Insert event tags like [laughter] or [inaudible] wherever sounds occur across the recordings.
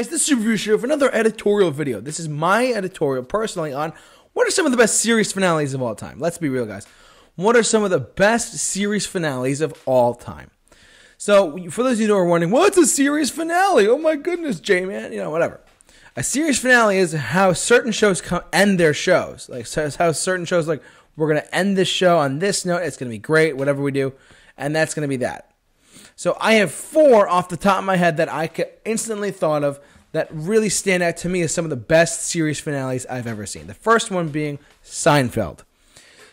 guys, this is Review Show for another editorial video. This is my editorial personally on what are some of the best series finales of all time. Let's be real, guys. What are some of the best series finales of all time? So, for those of you who are wondering, what's a series finale? Oh my goodness, J Man, you know, whatever. A series finale is how certain shows come end their shows. Like, so how certain shows, like, we're going to end this show on this note. It's going to be great, whatever we do. And that's going to be that. So I have four off the top of my head that I instantly thought of that really stand out to me as some of the best series finales I've ever seen. The first one being Seinfeld.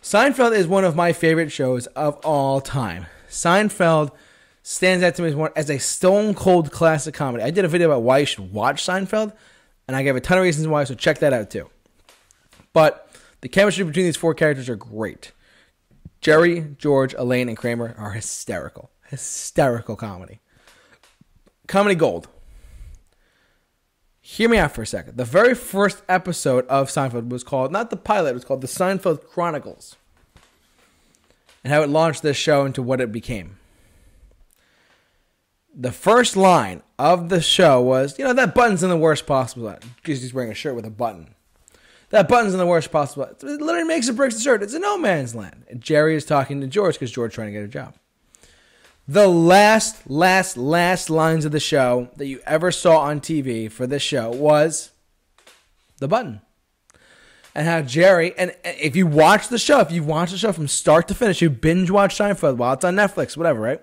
Seinfeld is one of my favorite shows of all time. Seinfeld stands out to me as, one, as a stone cold classic comedy. I did a video about why you should watch Seinfeld, and I gave a ton of reasons why, so check that out too. But the chemistry between these four characters are great. Jerry, George, Elaine, and Kramer are hysterical hysterical comedy. Comedy gold. Hear me out for a second. The very first episode of Seinfeld was called, not the pilot, it was called The Seinfeld Chronicles. And how it launched this show into what it became. The first line of the show was, you know, that button's in the worst possible spot. Because he's wearing a shirt with a button. That button's in the worst possible spot. It literally makes it breaks the shirt. It's a no man's land. And Jerry is talking to George because George's trying to get a job the last, last, last lines of the show that you ever saw on TV for this show was the button. And how Jerry, and if you watch the show, if you've watched the show from start to finish, you binge watch Seinfeld while it's on Netflix, whatever, right?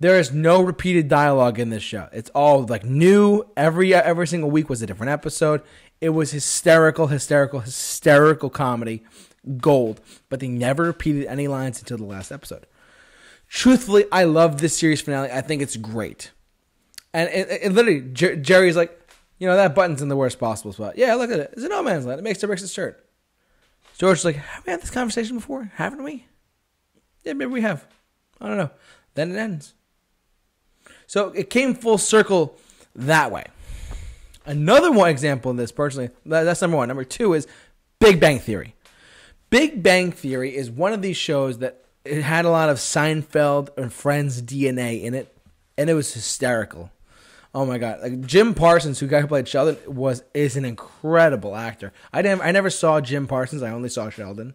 There is no repeated dialogue in this show. It's all like new. Every every single week was a different episode. It was hysterical, hysterical, hysterical comedy, gold. But they never repeated any lines until the last episode truthfully, I love this series finale. I think it's great. And it, it, it literally, Jer- Jerry's like, you know, that button's in the worst possible spot. Yeah, look at it. It's a no man's land. It makes Dick shirt. George's like, have we had this conversation before? Haven't we? Yeah, maybe we have. I don't know. Then it ends. So it came full circle that way. Another one example of this, personally, that's number one. Number two is Big Bang Theory. Big Bang Theory is one of these shows that it had a lot of Seinfeld and Friends DNA in it, and it was hysterical. Oh my god! Like Jim Parsons, who guy who played Sheldon, was is an incredible actor. I didn't, I never saw Jim Parsons. I only saw Sheldon,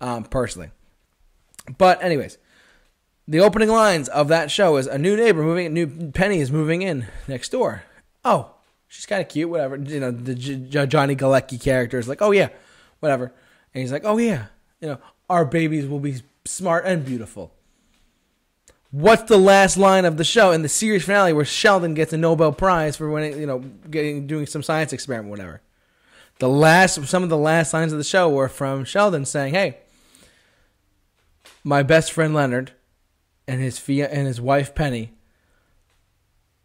um, personally. But anyways, the opening lines of that show is a new neighbor moving, a new Penny is moving in next door. Oh, she's kind of cute, whatever. You know, the J Johnny Galecki character is like, oh yeah, whatever, and he's like, oh yeah, you know, our babies will be smart, and beautiful. What's the last line of the show in the series finale where Sheldon gets a Nobel Prize for winning, you know getting doing some science experiment, whatever? The last some of the last lines of the show were from Sheldon saying, "Hey, my best friend Leonard and his fia- and his wife Penny,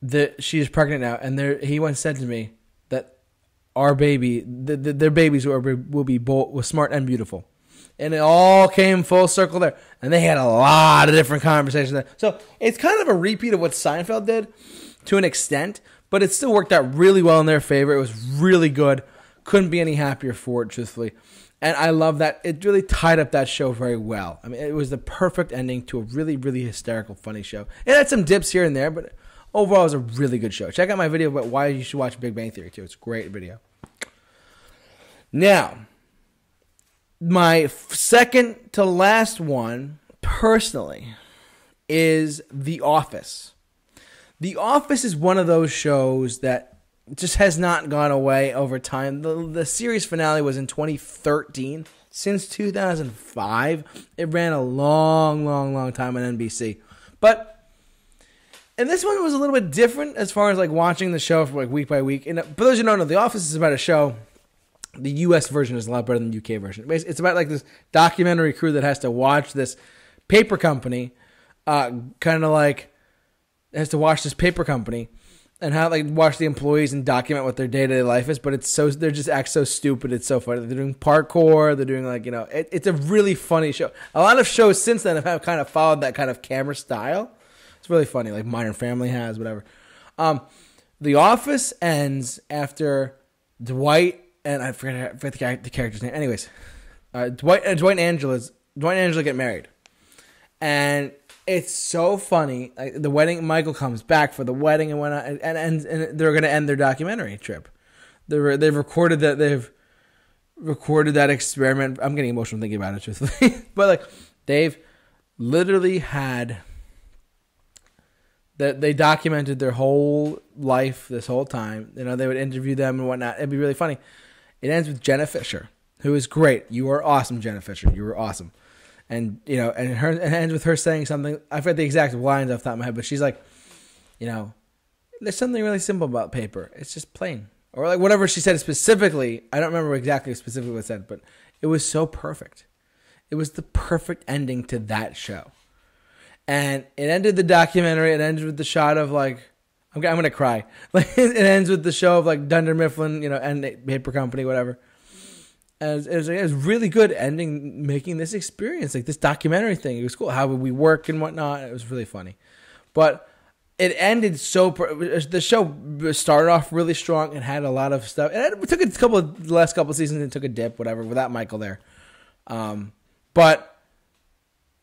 that she is pregnant now, and there he once said to me that our baby, the, the, their babies will be, will be both, smart and beautiful and it all came full circle there. And they had a lot of different conversations there. So it's kind of a repeat of what Seinfeld did to an extent, but it still worked out really well in their favor. It was really good. Couldn't be any happier for it, truthfully. And I love that. It really tied up that show very well. I mean, it was the perfect ending to a really, really hysterical, funny show. It had some dips here and there, but overall, it was a really good show. Check out my video about why you should watch Big Bang Theory, too. It's a great video. Now, my second to last one, personally, is The Office. The Office is one of those shows that just has not gone away over time. The, the series finale was in 2013. Since 2005, it ran a long, long, long time on NBC. But and this one was a little bit different as far as like watching the show for like week by week. And uh, for those who don't know, The Office is about a show the U.S. version is a lot better than the U.K. version. It's about like this documentary crew that has to watch this paper company, uh, kind of like has to watch this paper company and how like watch the employees and document what their day to day life is. But it's so they're just act so stupid. It's so funny. They're doing parkour. They're doing like you know. It, it's a really funny show. A lot of shows since then have kind of followed that kind of camera style. It's really funny. Like Modern Family has whatever. Um, the Office ends after Dwight and I forget, I forget the, the, character's name. Anyways, uh, Dwight and uh, Dwight and Angela's Dwight and Angela get married, and it's so funny. Like, the wedding, Michael comes back for the wedding and whatnot, and and, and they're gonna end their documentary trip. They they've recorded that they've recorded that experiment. I'm getting emotional thinking about it, truthfully, [laughs] but like they've literally had that they documented their whole life this whole time. You know, they would interview them and whatnot. It'd be really funny. It ends with Jenna Fisher, who is great. You are awesome, Jenna Fisher. You were awesome. And you know, and her and ends with her saying something. I forget the exact lines off the top of my head, but she's like, you know, there's something really simple about paper. It's just plain, or like whatever she said specifically. I don't remember exactly specifically what said, but it was so perfect. It was the perfect ending to that show. And it ended the documentary. It ended with the shot of like I'm, I'm gonna cry. [laughs] Like it ends with the show of like Dunder Mifflin, you know, and Paper Company, whatever. As it, was, it was really good ending, making this experience like this documentary thing. It was cool how would we work and whatnot. It was really funny, but it ended so the show started off really strong and had a lot of stuff. And it took a couple of the last couple of seasons and took a dip, whatever, without Michael there. Um, but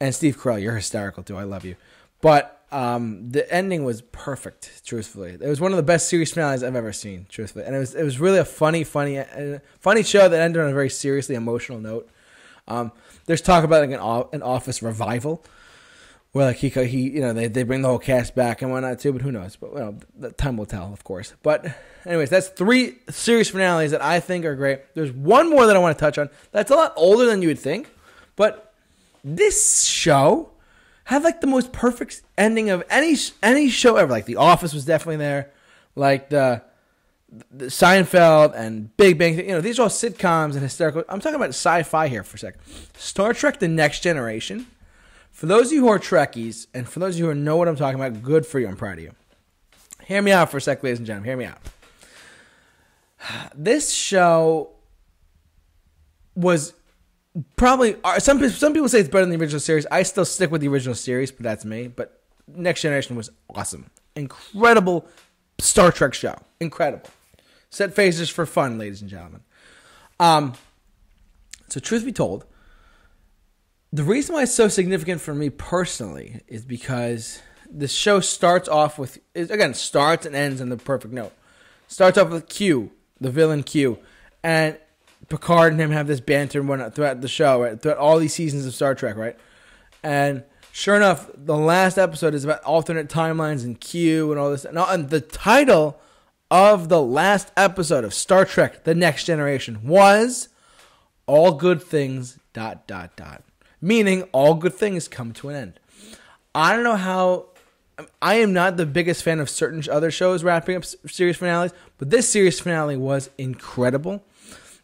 and Steve Carell, you're hysterical too. I love you, but um, the ending was perfect. Truthfully, it was one of the best series finales I've ever seen. Truthfully, and it was it was really a funny, funny, uh, funny show that ended on a very seriously emotional note. Um, there's talk about like an, an office revival, where like he he you know they, they bring the whole cast back and whatnot too. But who knows? But you know, the time will tell, of course. But anyways, that's three series finales that I think are great. There's one more that I want to touch on. That's a lot older than you would think, but this show have like the most perfect ending of any any show ever. Like The Office was definitely there. Like the, the Seinfeld and Big Bang. You know, these are all sitcoms and hysterical. I'm talking about sci-fi here for a second. Star Trek: The Next Generation. For those of you who are Trekkies, and for those of you who know what I'm talking about, good for you. I'm proud of you. Hear me out for a sec, ladies and gentlemen. Hear me out. This show was probably are, uh, some some people say it's better than the original series. I still stick with the original series, but that's me. But Next Generation was awesome, incredible Star Trek show, incredible. Set phasers for fun, ladies and gentlemen. Um, so truth be told, the reason why it's so significant for me personally is because the show starts off with again starts and ends on the perfect note. Starts off with Q, the villain Q, and Picard and him have this banter and whatnot throughout the show, right? Throughout all these seasons of Star Trek, right? And sure enough, the last episode is about alternate timelines and Q and all this. And, and the title of the last episode of Star Trek: The Next Generation was "All Good Things." Dot dot dot. Meaning, all good things come to an end. I don't know how. I am not the biggest fan of certain other shows wrapping up series finales, but this series finale was incredible.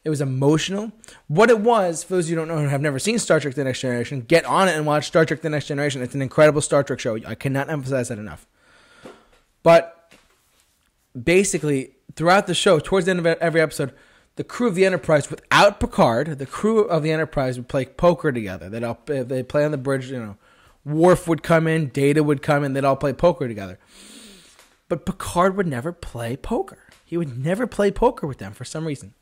It was emotional. What it was, for those of you who don't know who have never seen Star Trek The Next Generation, get on it and watch Star Trek The Next Generation. It's an incredible Star Trek show. I cannot emphasize that enough. But basically, throughout the show, towards the end of every episode, the crew of the Enterprise, without Picard, the crew of the Enterprise would play poker together. They'd all eh, they play on the bridge. You know, Worf would come in, Data would come in. They'd all play poker together. But Picard would never play poker. He would never play poker with them for some reason.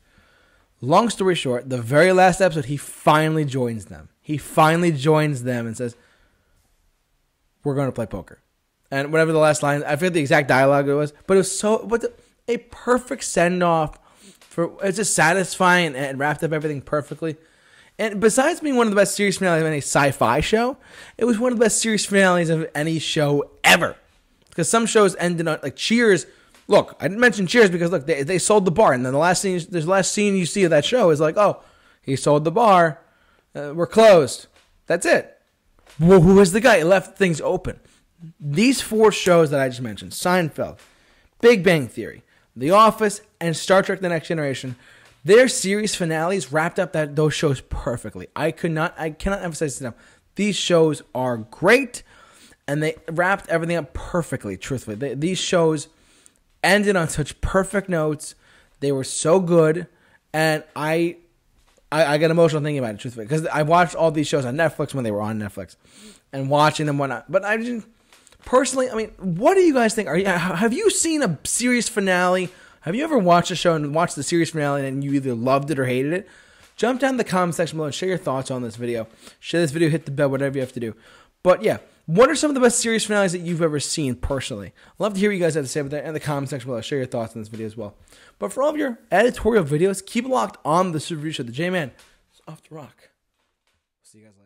Long story short, the very last episode, he finally joins them. He finally joins them and says, We're going to play poker. And whatever the last line, I forget the exact dialogue it was, but it was so, what the, a perfect send off for, it's just satisfying and wrapped up everything perfectly. And besides being one of the best series finales of any sci-fi show, it was one of the best series finales of any show ever. Because some shows ended on like Cheers look, I didn't mention Cheers because look, they, they sold the bar, and then the last scene, the last scene you see of that show is like, oh, he sold the bar, uh, we're closed. That's it. Well, who was the guy? He left things open. These four shows that I just mentioned: Seinfeld, Big Bang Theory, The Office, and Star Trek: The Next Generation. Their series finales wrapped up that those shows perfectly. I could not, I cannot emphasize this enough. These shows are great, and they wrapped everything up perfectly. Truthfully, they, these shows ended on such perfect notes. They were so good, and I, I, I get emotional thinking about it, truthfully, because I watched all these shows on Netflix when they were on Netflix, and watching them whatnot. But I didn't personally. I mean, what do you guys think? Are you, have you seen a series finale? Have you ever watched a show and watched the series finale and you either loved it or hated it? Jump down the comment section below and share your thoughts on this video. Share this video, hit the bell, whatever you have to do. But yeah, what are some of the best series finales that you've ever seen personally? I'd love to hear what you guys have to say about that in the comment section below. Share your thoughts on this video as well. But for all of your editorial videos, keep locked on the Super Review Show. The J Man, off the rock. See you guys later.